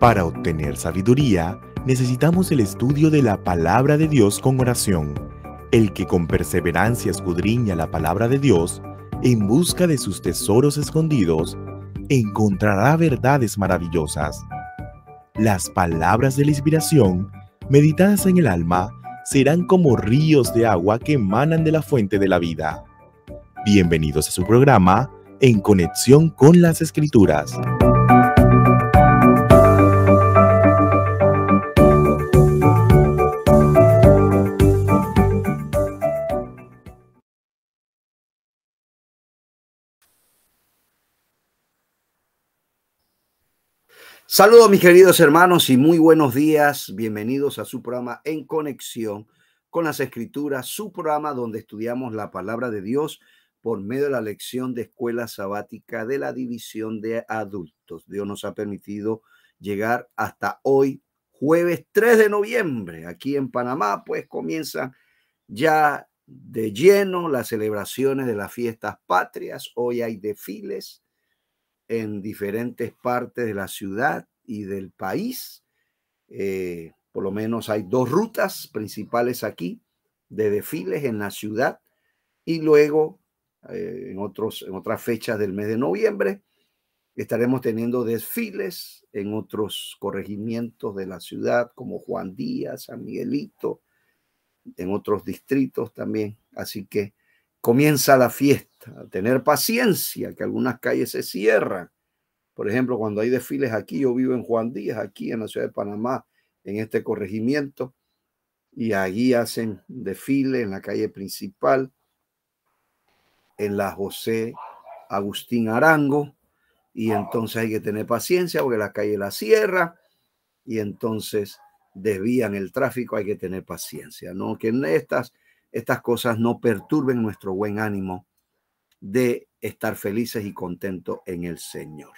Para obtener sabiduría, necesitamos el estudio de la palabra de Dios con oración. El que con perseverancia escudriña la palabra de Dios, en busca de sus tesoros escondidos, encontrará verdades maravillosas. Las palabras de la inspiración, meditadas en el alma, serán como ríos de agua que emanan de la fuente de la vida. Bienvenidos a su programa, En Conexión con las Escrituras. Saludos mis queridos hermanos y muy buenos días. Bienvenidos a su programa En Conexión con las Escrituras, su programa donde estudiamos la palabra de Dios por medio de la lección de escuela sabática de la división de adultos. Dios nos ha permitido llegar hasta hoy, jueves 3 de noviembre, aquí en Panamá, pues comienzan ya de lleno las celebraciones de las fiestas patrias. Hoy hay desfiles en diferentes partes de la ciudad y del país. Eh, por lo menos hay dos rutas principales aquí de desfiles en la ciudad y luego eh, en, otros, en otras fechas del mes de noviembre estaremos teniendo desfiles en otros corregimientos de la ciudad como Juan Díaz, San Miguelito, en otros distritos también. Así que comienza la fiesta tener paciencia, que algunas calles se cierran. Por ejemplo, cuando hay desfiles aquí, yo vivo en Juan Díaz, aquí en la ciudad de Panamá, en este corregimiento, y allí hacen desfiles en la calle principal, en la José Agustín Arango, y entonces hay que tener paciencia porque la calle la cierra, y entonces desvían el tráfico, hay que tener paciencia, ¿no? Que estas, estas cosas no perturben nuestro buen ánimo de estar felices y contentos en el Señor.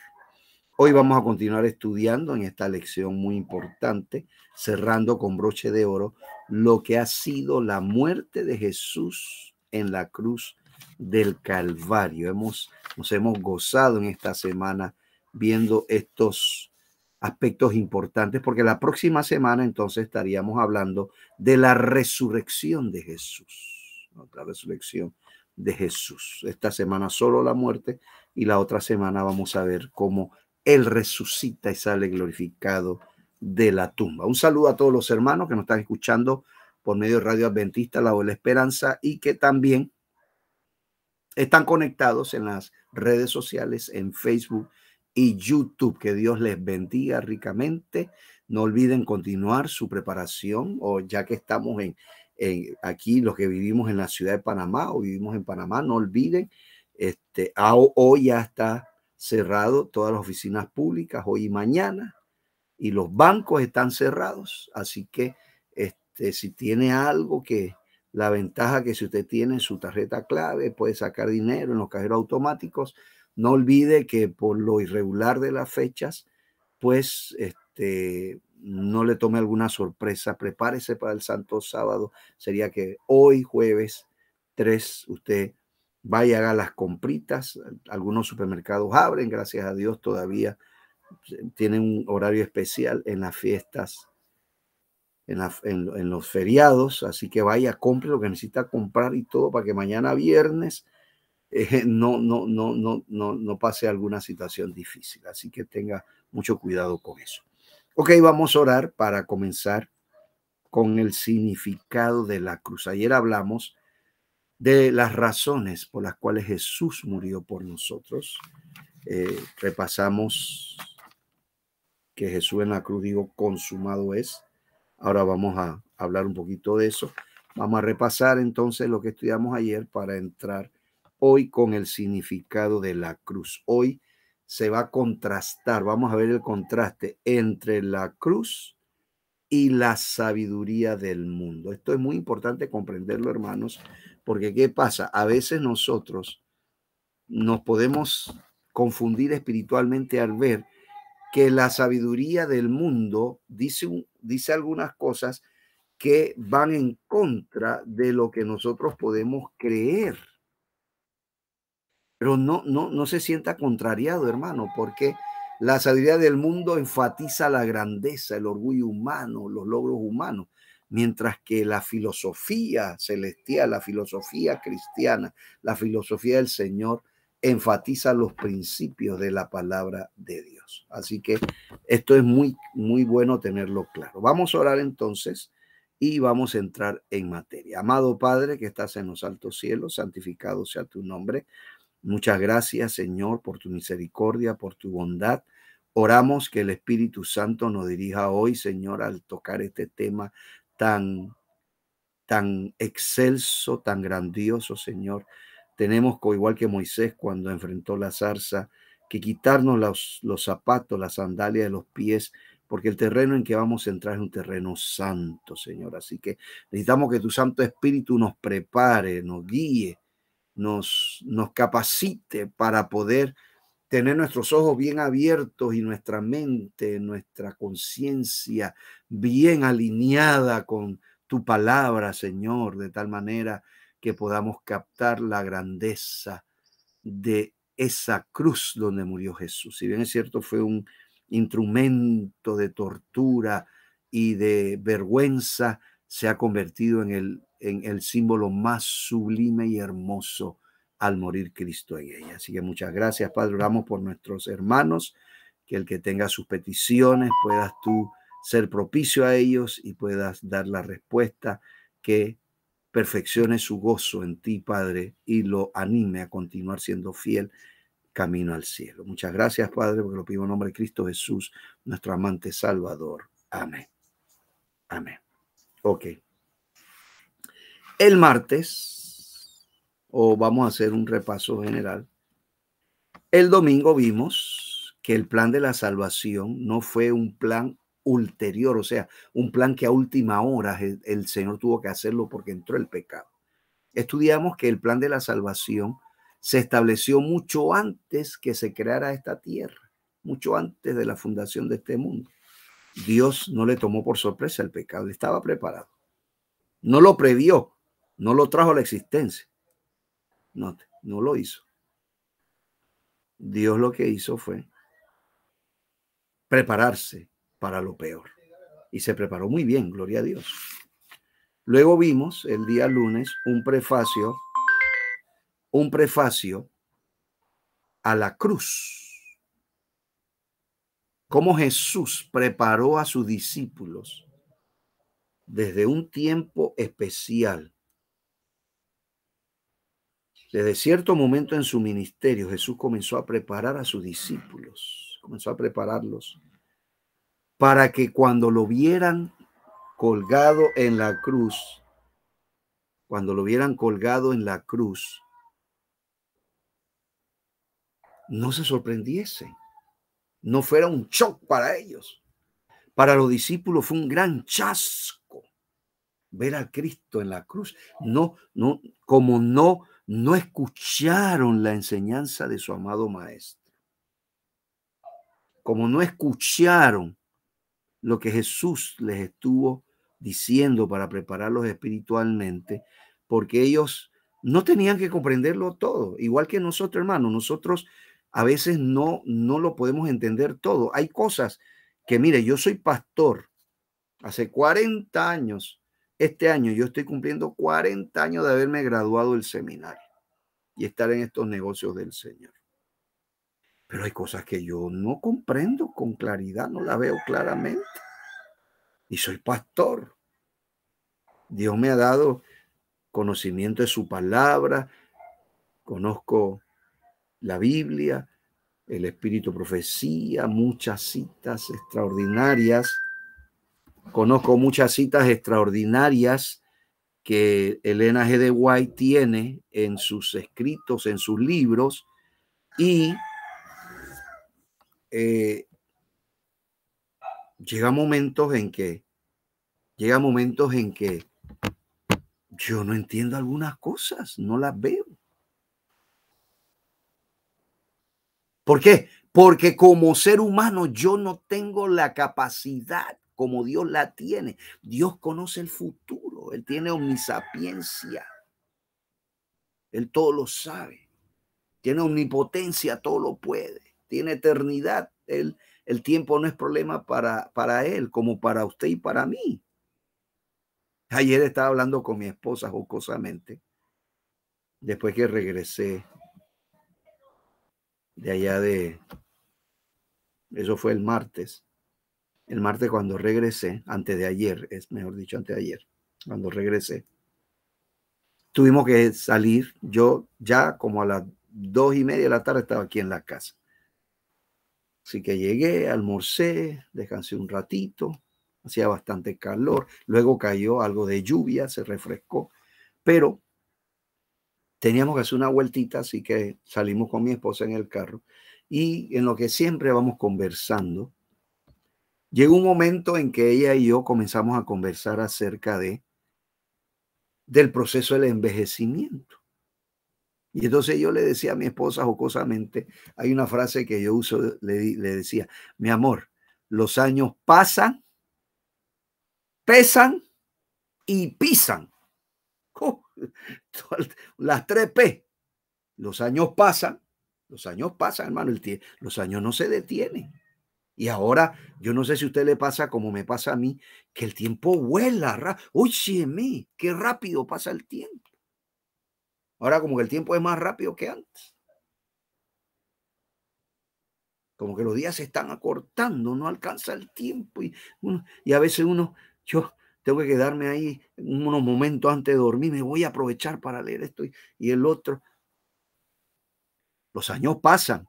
Hoy vamos a continuar estudiando en esta lección muy importante, cerrando con broche de oro lo que ha sido la muerte de Jesús en la cruz del Calvario. Hemos, nos hemos gozado en esta semana viendo estos aspectos importantes, porque la próxima semana entonces estaríamos hablando de la resurrección de Jesús, Otra resurrección de Jesús. Esta semana solo la muerte y la otra semana vamos a ver cómo Él resucita y sale glorificado de la tumba. Un saludo a todos los hermanos que nos están escuchando por medio de Radio Adventista, La Ola Esperanza y que también están conectados en las redes sociales, en Facebook y YouTube. Que Dios les bendiga ricamente. No olviden continuar su preparación o ya que estamos en aquí los que vivimos en la ciudad de Panamá o vivimos en Panamá, no olviden, este, ah, hoy ya está cerrado todas las oficinas públicas, hoy y mañana, y los bancos están cerrados, así que este, si tiene algo que la ventaja que si usted tiene su tarjeta clave, puede sacar dinero en los cajeros automáticos, no olvide que por lo irregular de las fechas, pues este, no le tome alguna sorpresa, prepárese para el Santo Sábado. Sería que hoy, jueves 3, usted vaya a haga las compritas. Algunos supermercados abren, gracias a Dios todavía tienen un horario especial en las fiestas, en, los feriados. Así que vaya, compre lo que necesita comprar y todo para que mañana viernes eh, no, no, no, no, no, no pase alguna situación difícil. Así que tenga mucho cuidado con eso. Ok, vamos a orar para comenzar con el significado de la cruz. Ayer hablamos de las razones por las cuales Jesús murió por nosotros. Eh, repasamos que Jesús en la cruz dijo, consumado es. Ahora vamos a hablar un poquito de eso. Vamos a repasar entonces lo que estudiamos ayer para entrar hoy con el significado de la cruz. Hoy se va a contrastar, vamos a ver el contraste entre la cruz y la sabiduría del mundo. Esto es muy importante comprenderlo, hermanos, porque ¿qué pasa? A veces nosotros nos podemos confundir espiritualmente al ver que la sabiduría del mundo dice, dice algunas cosas que van en contra de lo que nosotros podemos creer. Pero no, no, no se sienta contrariado, hermano, porque la sabiduría del mundo enfatiza la grandeza, el orgullo humano, los logros humanos, mientras que la filosofía celestial, la filosofía cristiana, la filosofía del Señor, enfatiza los principios de la palabra de Dios. Así que esto es muy, muy bueno tenerlo claro. Vamos a orar entonces y vamos a entrar en materia. Amado Padre que estás en los altos cielos, santificado sea tu nombre. Muchas gracias, Señor, por tu misericordia, por tu bondad. Oramos que el Espíritu Santo nos dirija hoy, Señor, al tocar este tema tan, tan excelso, tan grandioso, Señor. Tenemos, igual que Moisés cuando enfrentó la zarza, que quitarnos los, los zapatos, las sandalias de los pies, porque el terreno en que vamos a entrar es un terreno santo, Señor. Así que necesitamos que tu Santo Espíritu nos prepare, nos guíe nos, nos capacite para poder tener nuestros ojos bien abiertos y nuestra mente, nuestra conciencia bien alineada con tu palabra, Señor, de tal manera que podamos captar la grandeza de esa cruz donde murió Jesús. Si bien es cierto, fue un instrumento de tortura y de vergüenza, se ha convertido en el en el símbolo más sublime y hermoso al morir Cristo en ella. Así que muchas gracias, Padre. Oramos por nuestros hermanos, que el que tenga sus peticiones puedas tú ser propicio a ellos y puedas dar la respuesta que perfeccione su gozo en ti, Padre, y lo anime a continuar siendo fiel camino al cielo. Muchas gracias, Padre, porque lo pido en nombre de Cristo Jesús, nuestro amante Salvador. Amén. Amén. Ok el martes, o vamos a hacer un repaso general, el domingo vimos que el plan de la salvación no fue un plan ulterior, o sea, un plan que a última hora el, Señor tuvo que hacerlo porque entró el pecado. Estudiamos que el plan de la salvación se estableció mucho antes que se creara esta tierra, mucho antes de la fundación de este mundo. Dios no le tomó por sorpresa el pecado, estaba preparado. No lo previó, no lo trajo a la existencia. No, no lo hizo. Dios lo que hizo fue prepararse para lo peor. Y se preparó muy bien, gloria a Dios. Luego vimos el día lunes un prefacio, un prefacio a la cruz. Cómo Jesús preparó a sus discípulos desde un tiempo especial desde cierto momento en su ministerio, Jesús comenzó a preparar a sus discípulos, comenzó a prepararlos para que cuando lo vieran colgado en la cruz, cuando lo vieran colgado en la cruz, no se sorprendiesen, no fuera un shock para ellos. Para los discípulos fue un gran chasco ver a Cristo en la cruz. No, no, como no no escucharon la enseñanza de su amado maestro. Como no escucharon lo que Jesús les estuvo diciendo para prepararlos espiritualmente, porque ellos no tenían que comprenderlo todo, igual que nosotros, hermanos. Nosotros a veces no, no lo podemos entender todo. Hay cosas que, mire, yo soy pastor hace 40 años este año yo estoy cumpliendo 40 años de haberme graduado del seminario y estar en estos negocios del Señor. Pero hay cosas que yo no comprendo con claridad, no las veo claramente. Y soy pastor. Dios me ha dado conocimiento de su palabra, conozco la Biblia, el Espíritu Profecía, muchas citas extraordinarias Conozco muchas citas extraordinarias que Elena G. de White tiene en sus escritos, en sus libros, y eh, llega momentos en que llega momentos en que yo no entiendo algunas cosas, no las veo. ¿Por qué? Porque como ser humano yo no tengo la capacidad como Dios la tiene. Dios conoce el futuro, Él tiene omnisapiencia, Él todo lo sabe, tiene omnipotencia, todo lo puede, tiene eternidad, El el tiempo no es problema para, para Él como para usted y para mí. Ayer estaba hablando con mi esposa jocosamente, después que regresé de allá de, eso fue el martes, el martes cuando regresé, antes de ayer, es mejor dicho, antes de ayer, cuando regresé, tuvimos que salir. Yo ya como a las dos y media de la tarde estaba aquí en la casa. Así que llegué, almorcé, descansé un ratito, hacía bastante calor, luego cayó algo de lluvia, se refrescó, pero teníamos que hacer una vueltita, así que salimos con mi esposa en el carro y en lo que siempre vamos conversando, Llegó un momento en que ella y yo comenzamos a conversar acerca de del proceso del envejecimiento. Y entonces yo le decía a mi esposa jocosamente, hay una frase que yo uso, le, decía, mi amor, los años pasan, pesan y pisan. las tres P. Los años pasan, los años pasan, hermano, los años no se detienen. Y ahora, yo no sé si a usted le pasa como me pasa a mí, que el tiempo vuela. Óyeme, qué rápido pasa el tiempo. Ahora como que el tiempo es más rápido que antes. Como que los días se están acortando, no alcanza el tiempo. Y, y a veces uno, yo tengo que quedarme ahí unos momentos antes de dormir, me voy a aprovechar para leer esto y el otro. Los años pasan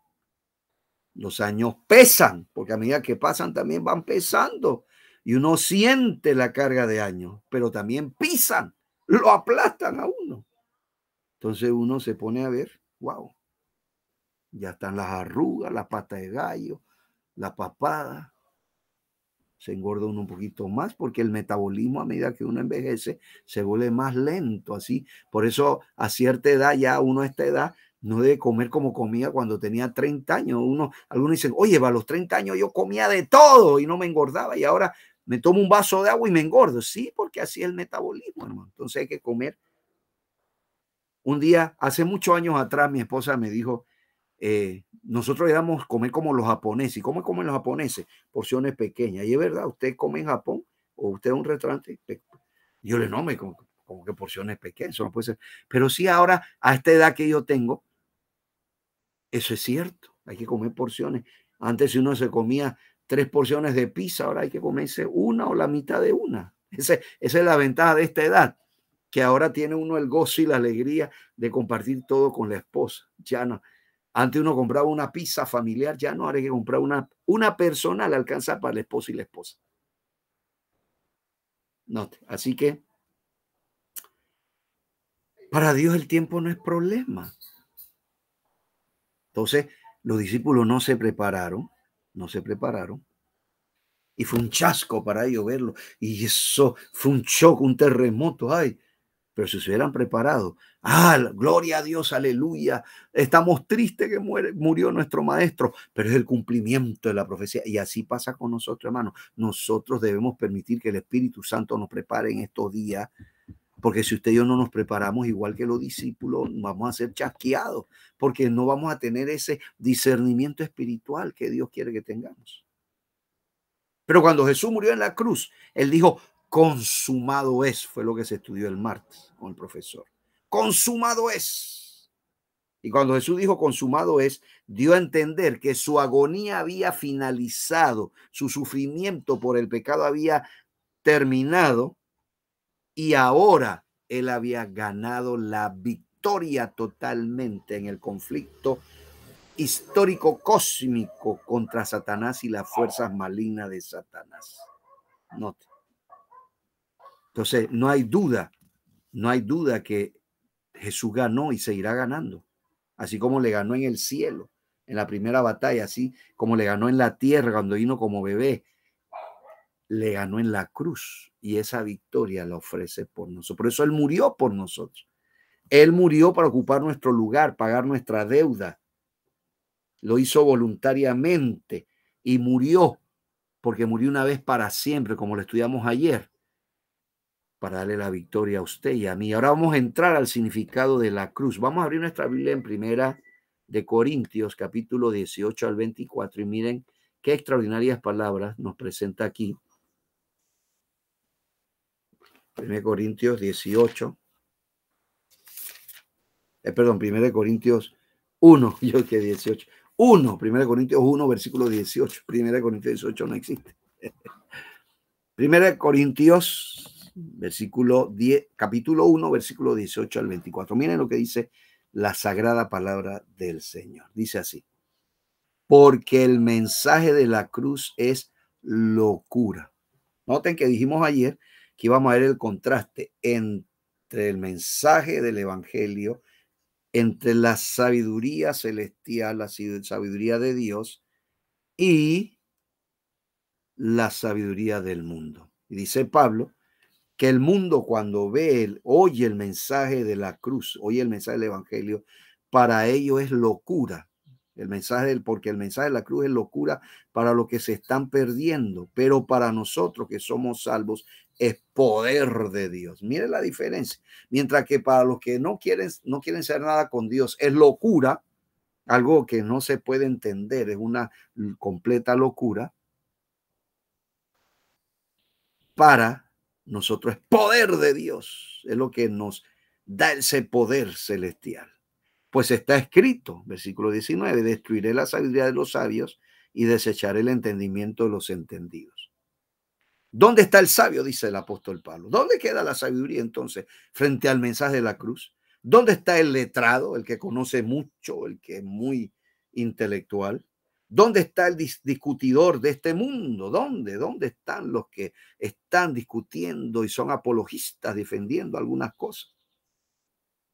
los años pesan, porque a medida que pasan también van pesando. Y uno siente la carga de años, pero también pisan, lo aplastan a uno. Entonces uno se pone a ver, wow, ya están las arrugas, la pata de gallo, la papada. Se engorda uno un poquito más porque el metabolismo a medida que uno envejece se vuelve más lento, así. Por eso a cierta edad, ya uno a esta edad, no debe comer como comía cuando tenía 30 años. Uno, algunos dicen, oye, a los 30 años yo comía de todo y no me engordaba y ahora me tomo un vaso de agua y me engordo. Sí, porque así es el metabolismo, hermano. Entonces hay que comer. Un día, hace muchos años atrás, mi esposa me dijo, eh, nosotros nosotros a comer como los japoneses. ¿Y cómo comen los japoneses? Porciones pequeñas. Y es verdad, usted come en Japón o usted en un restaurante. Yo le no, como, que porciones pequeñas, no puede ser. Pero sí ahora, a esta edad que yo tengo, eso es cierto, hay que comer porciones. Antes si uno se comía tres porciones de pizza, ahora hay que comerse una o la mitad de una. Ese, esa es la ventaja de esta edad, que ahora tiene uno el gozo y la alegría de compartir todo con la esposa. Ya no. Antes uno compraba una pizza familiar, ya no, ahora hay que comprar una, una persona, le alcanza para el esposo y la esposa. Así que para Dios el tiempo no es problema. Entonces, los discípulos no se prepararon, no se prepararon. Y fue un chasco para ellos verlo. Y eso fue un choque, un terremoto. Ay, pero si se hubieran preparado, ah, gloria a Dios, aleluya, estamos tristes que murió nuestro maestro, pero es el cumplimiento de la profecía. Y así pasa con nosotros, hermano Nosotros debemos permitir que el Espíritu Santo nos prepare en estos días porque si usted y yo no nos preparamos igual que los discípulos, vamos a ser chasqueados, porque no vamos a tener ese discernimiento espiritual que Dios quiere que tengamos. Pero cuando Jesús murió en la cruz, él dijo, consumado es, fue lo que se estudió el martes con el profesor. Consumado es. Y cuando Jesús dijo consumado es, dio a entender que su agonía había finalizado, su sufrimiento por el pecado había terminado y ahora él había ganado la victoria totalmente en el conflicto histórico cósmico contra Satanás y las fuerzas malignas de Satanás. Note. Entonces, no hay duda, no hay duda que Jesús ganó y seguirá ganando, así como le ganó en el cielo, en la primera batalla, así como le ganó en la tierra cuando vino como bebé, le ganó en la cruz y esa victoria la ofrece por nosotros. Por eso Él murió por nosotros. Él murió para ocupar nuestro lugar, pagar nuestra deuda. Lo hizo voluntariamente y murió, porque murió una vez para siempre, como lo estudiamos ayer, para darle la victoria a usted y a mí. Ahora vamos a entrar al significado de la cruz. Vamos a abrir nuestra Biblia en primera de Corintios, capítulo 18 al 24, y miren qué extraordinarias palabras nos presenta aquí 1 Corintios 18. Eh, perdón, 1 Corintios 1, yo que 18. 1, 1 Corintios 1, versículo 18. 1 Corintios 18 no existe. 1 Corintios, versículo 10, capítulo 1, versículo 18 al 24. Miren lo que dice la sagrada palabra del Señor. Dice así, porque el mensaje de la cruz es locura. Noten que dijimos ayer que vamos a ver el contraste entre el mensaje del Evangelio, entre la sabiduría celestial, la sabiduría de Dios y la sabiduría del mundo. Y dice Pablo que el mundo cuando ve, el, oye el mensaje de la cruz, oye el mensaje del Evangelio, para ello es locura. El mensaje del, porque el mensaje de la cruz es locura para los que se están perdiendo, pero para nosotros que somos salvos es poder de Dios. Mire la diferencia. Mientras que para los que no quieren, no quieren ser nada con Dios, es locura, algo que no se puede entender, es una completa locura. Para nosotros es poder de Dios, es lo que nos da ese poder celestial. Pues está escrito, versículo 19, destruiré la sabiduría de los sabios y desecharé el entendimiento de los entendidos. ¿Dónde está el sabio? Dice el apóstol Pablo. ¿Dónde queda la sabiduría entonces frente al mensaje de la cruz? ¿Dónde está el letrado, el que conoce mucho, el que es muy intelectual? ¿Dónde está el discutidor de este mundo? ¿Dónde? ¿Dónde están los que están discutiendo y son apologistas defendiendo algunas cosas?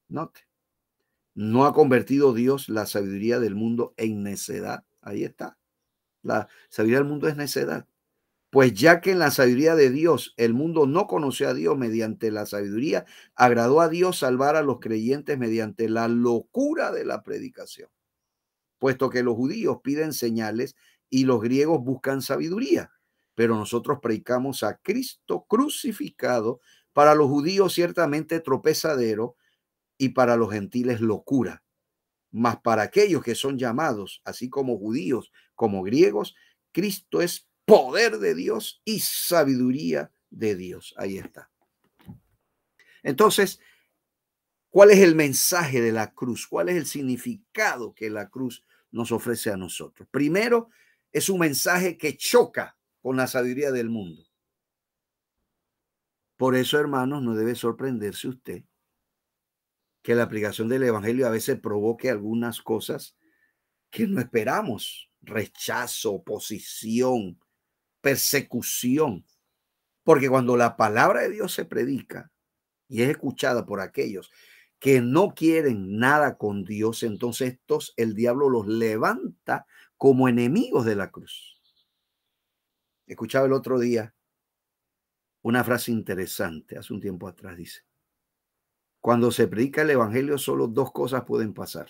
Note. No ha convertido Dios la sabiduría del mundo en necedad. Ahí está. La sabiduría del mundo es necedad. Pues ya que en la sabiduría de Dios el mundo no conoció a Dios mediante la sabiduría, agradó a Dios salvar a los creyentes mediante la locura de la predicación, puesto que los judíos piden señales y los griegos buscan sabiduría, pero nosotros predicamos a Cristo crucificado, para los judíos ciertamente tropezadero y para los gentiles locura, mas para aquellos que son llamados, así como judíos como griegos, Cristo es poder de Dios y sabiduría de Dios. Ahí está. Entonces, ¿cuál es el mensaje de la cruz? ¿Cuál es el significado que la cruz nos ofrece a nosotros? Primero, es un mensaje que choca con la sabiduría del mundo. Por eso, hermanos, no debe sorprenderse usted que la aplicación del Evangelio a veces provoque algunas cosas que no esperamos. Rechazo, oposición, persecución. Porque cuando la palabra de Dios se predica y es escuchada por aquellos que no quieren nada con Dios, entonces estos, el diablo los levanta como enemigos de la cruz. Escuchaba el otro día una frase interesante, hace un tiempo atrás, dice, cuando se predica el Evangelio solo dos cosas pueden pasar.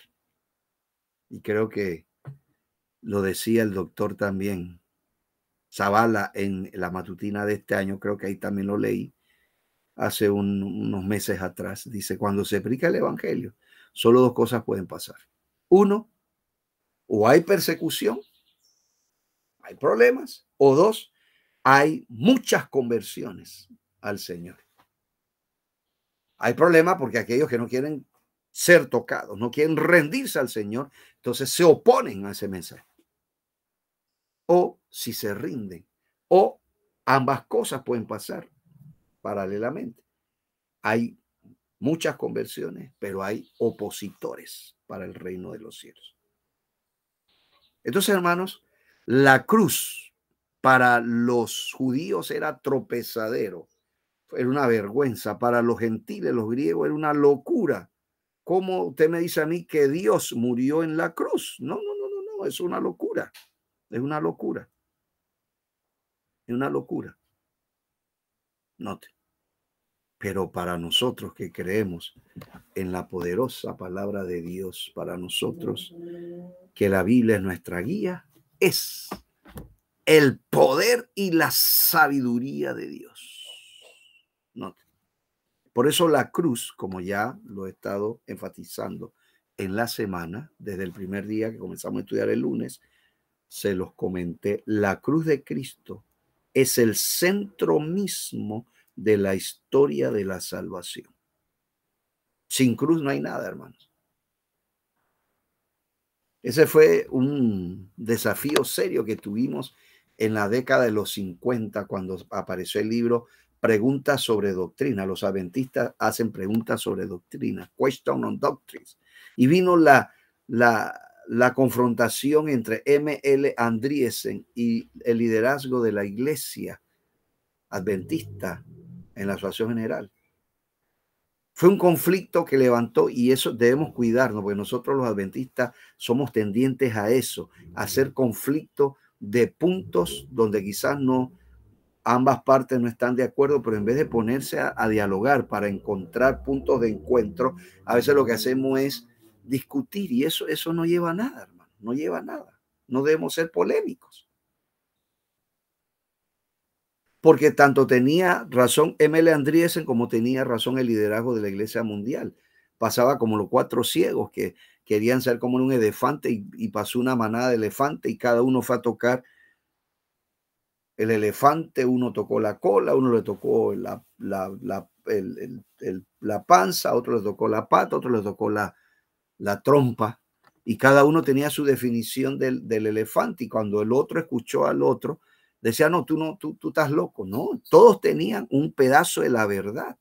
Y creo que lo decía el doctor también, Zavala en la matutina de este año, creo que ahí también lo leí, hace unos meses atrás. Dice, cuando se aplica el Evangelio, solo dos cosas pueden pasar. Uno, o hay persecución, hay problemas, o dos, hay muchas conversiones al Señor. Hay problemas porque aquellos que no quieren ser tocados, no quieren rendirse al Señor, entonces se oponen a ese mensaje. O si se rinden. O ambas cosas pueden pasar paralelamente. Hay muchas conversiones, pero hay opositores para el reino de los cielos. Entonces, hermanos, la cruz para los judíos era tropezadero, era una vergüenza, para los gentiles, los griegos, era una locura. ¿Cómo usted me dice a mí que Dios murió en la cruz? No, no, no, no, no, es una locura, es una locura es una locura. Note. Pero para nosotros que creemos en la poderosa palabra de Dios, para nosotros que la Biblia es nuestra guía, es el poder y la sabiduría de Dios. Note. Por eso la cruz, como ya lo he estado enfatizando en la semana, desde el primer día que comenzamos a estudiar el lunes, se los comenté, la cruz de Cristo es el centro mismo de la historia de la salvación. Sin cruz no hay nada, hermanos. Ese fue un desafío serio que tuvimos en la década de los 50 cuando apareció el libro Preguntas sobre Doctrina. Los adventistas hacen preguntas sobre doctrina, question on doctrines. Y vino la, la, la confrontación entre M.L. Andriesen y el liderazgo de la iglesia adventista en la Asociación General. Fue un conflicto que levantó y eso debemos cuidarnos, porque nosotros los adventistas somos tendientes a eso, a hacer conflicto de puntos donde quizás no ambas partes no están de acuerdo, pero en vez de ponerse a dialogar para encontrar puntos de encuentro, a veces lo que hacemos es discutir y eso, eso no lleva a nada, hermano, no lleva a nada. No debemos ser polémicos. Porque tanto tenía razón ML Andriesen como tenía razón el liderazgo de la Iglesia Mundial. Pasaba como los cuatro ciegos que querían ser como un elefante y, pasó una manada de elefante y cada uno fue a tocar el elefante, uno tocó la cola, uno le tocó la, la panza, otro le tocó la pata, otro le tocó la, la trompa, y cada uno tenía su definición del, elefante. Y cuando el otro escuchó al otro, decía, no, tú no, tú, tú estás loco. No, todos tenían un pedazo de la verdad.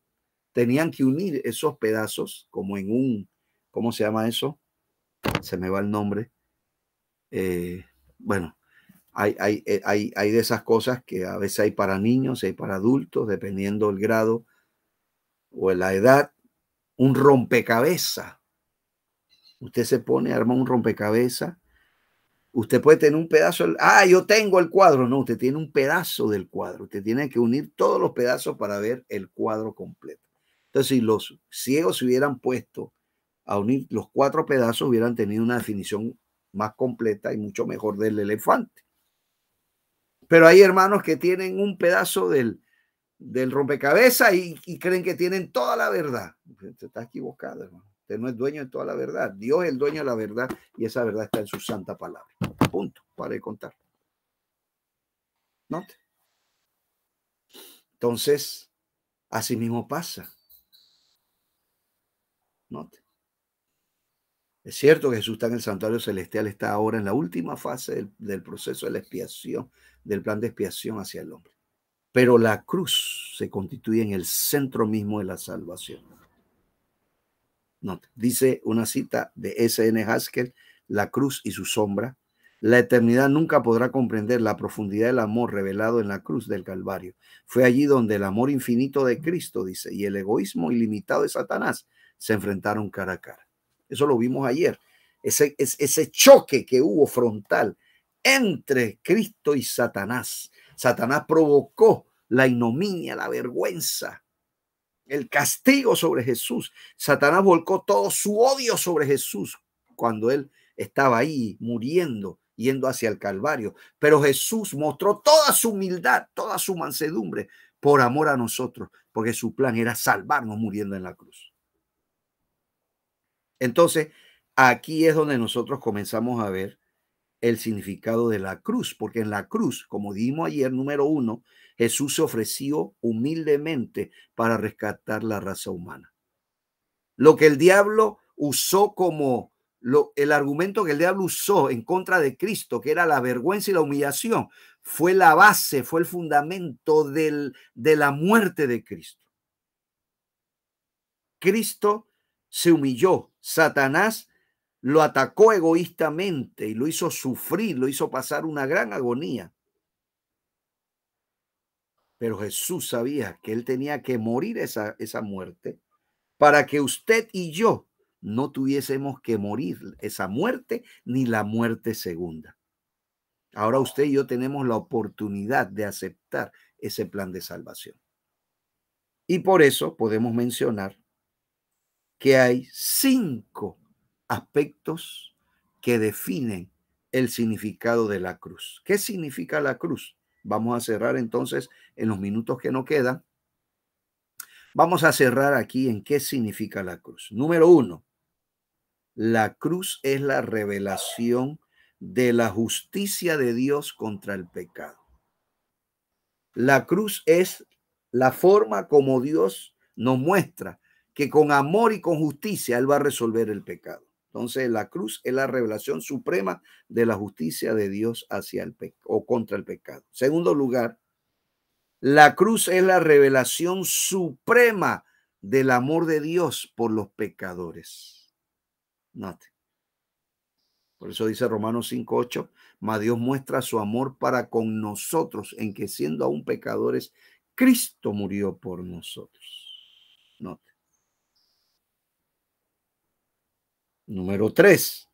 Tenían que unir esos pedazos como en un, ¿cómo se llama eso? Se me va el nombre. Eh, bueno, hay, hay, eh, hay, hay, de esas cosas que a veces hay para niños, hay para adultos, dependiendo el grado o la edad, un rompecabezas Usted se pone, arma un rompecabezas. Usted puede tener un pedazo. Ah, yo tengo el cuadro. No, usted tiene un pedazo del cuadro. Usted tiene que unir todos los pedazos para ver el cuadro completo. Entonces, si los ciegos se hubieran puesto a unir los cuatro pedazos, hubieran tenido una definición más completa y mucho mejor del elefante. Pero hay hermanos que tienen un pedazo del, del rompecabezas y, creen que tienen toda la verdad. Usted está equivocado, hermano no es dueño de toda la verdad. Dios es el dueño de la verdad y esa verdad está en su santa palabra. Punto. Para de contar. Note. Entonces, así mismo pasa. Note. Es cierto que Jesús está en el santuario celestial, está ahora en la última fase del, proceso de la expiación, del plan de expiación hacia el hombre. Pero la cruz se constituye en el centro mismo de la salvación dice una cita de S.N. Haskell, la cruz y su sombra. La eternidad nunca podrá comprender la profundidad del amor revelado en la cruz del Calvario. Fue allí donde el amor infinito de Cristo, dice, y el egoísmo ilimitado de Satanás se enfrentaron cara a cara. Eso lo vimos ayer. Ese, ese choque que hubo frontal entre Cristo y Satanás. Satanás provocó la ignominia, la vergüenza, el castigo sobre Jesús. Satanás volcó todo su odio sobre Jesús cuando él estaba ahí muriendo, yendo hacia el Calvario. Pero Jesús mostró toda su humildad, toda su mansedumbre por amor a nosotros, porque su plan era salvarnos muriendo en la cruz. Entonces, aquí es donde nosotros comenzamos a ver el significado de la cruz, porque en la cruz, como dimos ayer, número uno, Jesús se ofreció humildemente para rescatar la raza humana. Lo que el diablo usó como el argumento que el diablo usó en contra de Cristo, que era la vergüenza y la humillación, fue la base, fue el fundamento de la muerte de Cristo. Cristo se humilló, Satanás lo atacó egoístamente y lo hizo sufrir, lo hizo pasar una gran agonía. Pero Jesús sabía que él tenía que morir esa, esa muerte para que usted y yo no tuviésemos que morir esa muerte ni la muerte segunda. Ahora usted y yo tenemos la oportunidad de aceptar ese plan de salvación. Y por eso podemos mencionar que hay cinco aspectos que definen el significado de la cruz. ¿Qué significa la cruz? Vamos a cerrar entonces en los minutos que nos quedan. Vamos a cerrar aquí en qué significa la cruz. Número uno, la cruz es la revelación de la justicia de Dios contra el pecado. La cruz es la forma como Dios nos muestra que con amor y con justicia Él va a resolver el pecado. Entonces, la cruz es la revelación suprema de la justicia de Dios hacia el o contra el pecado. Segundo lugar, la cruz es la revelación suprema del amor de Dios por los pecadores. Note. Por eso dice Romanos 5:8, mas Dios muestra su amor para con nosotros en que siendo aún pecadores Cristo murió por nosotros. Note. Número tres,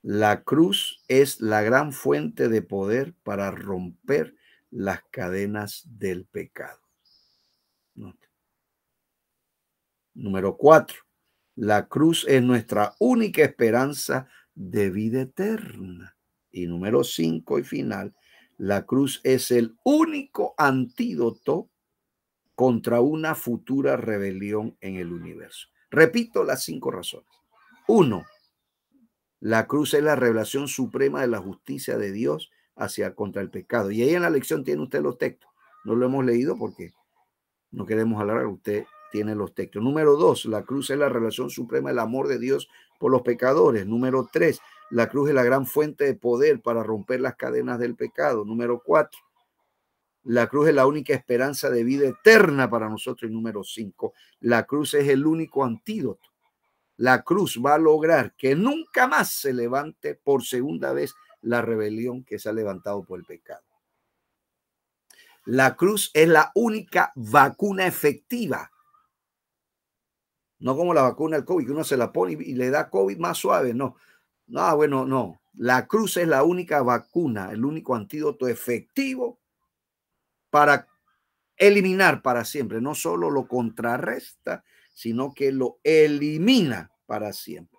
la cruz es la gran fuente de poder para romper las cadenas del pecado. Número cuatro, la cruz es nuestra única esperanza de vida eterna. Y número cinco y final, la cruz es el único antídoto contra una futura rebelión en el universo. Repito las cinco razones. Uno, la cruz es la revelación suprema de la justicia de Dios hacia contra el pecado. Y ahí en la lección tiene usted los textos. No lo hemos leído porque no queremos hablar. Usted tiene los textos. Número dos, la cruz es la revelación suprema del amor de Dios por los pecadores. Número tres, la cruz es la gran fuente de poder para romper las cadenas del pecado. Número cuatro, la cruz es la única esperanza de vida eterna para nosotros. Y número cinco, la cruz es el único antídoto la cruz va a lograr que nunca más se levante por segunda vez la rebelión que se ha levantado por el pecado. La cruz es la única vacuna efectiva. No como la vacuna del COVID, que uno se la pone y le da COVID más suave. No, no, bueno, no. La cruz es la única vacuna, el único antídoto efectivo para eliminar para siempre. No solo lo contrarresta, sino que lo elimina para siempre.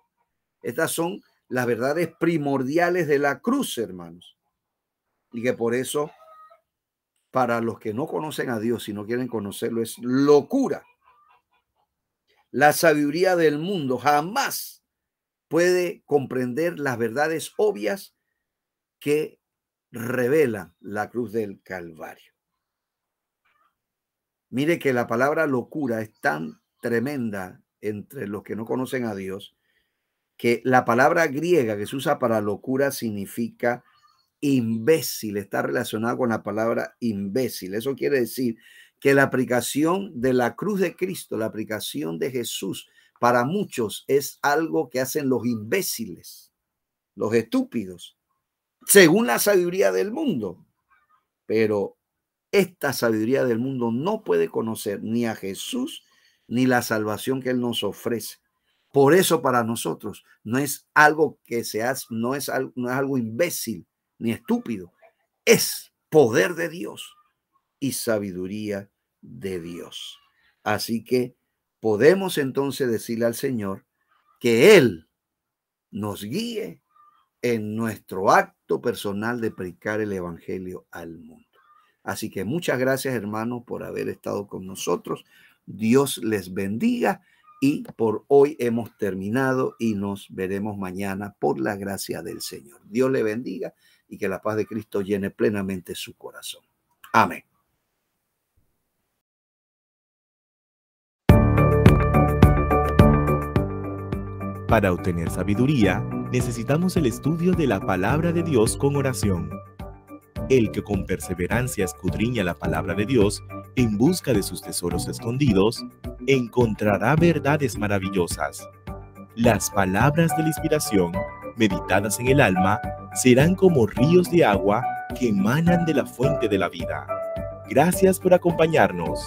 Estas son las verdades primordiales de la cruz, hermanos. Y que por eso, para los que no conocen a Dios y no quieren conocerlo, es locura. La sabiduría del mundo jamás puede comprender las verdades obvias que revela la cruz del Calvario. Mire que la palabra locura es tan tremenda entre los que no conocen a Dios, que la palabra griega que se usa para locura significa imbécil, está relacionada con la palabra imbécil. Eso quiere decir que la aplicación de la cruz de Cristo, la aplicación de Jesús, para muchos es algo que hacen los imbéciles, los estúpidos, según la sabiduría del mundo. Pero esta sabiduría del mundo no puede conocer ni a Jesús ni la salvación que Él nos ofrece. Por eso para nosotros no es algo que seas no es algo, no es algo imbécil ni estúpido, es poder de Dios y sabiduría de Dios. Así que podemos entonces decirle al Señor que Él nos guíe en nuestro acto personal de predicar el Evangelio al mundo. Así que muchas gracias hermanos por haber estado con nosotros. Dios les bendiga y por hoy hemos terminado y nos veremos mañana por la gracia del Señor. Dios le bendiga y que la paz de Cristo llene plenamente su corazón. Amén. Para obtener sabiduría, necesitamos el estudio de la palabra de Dios con oración. El que con perseverancia escudriña la palabra de Dios en busca de sus tesoros escondidos, encontrará verdades maravillosas. Las palabras de la inspiración, meditadas en el alma, serán como ríos de agua que emanan de la fuente de la vida. Gracias por acompañarnos.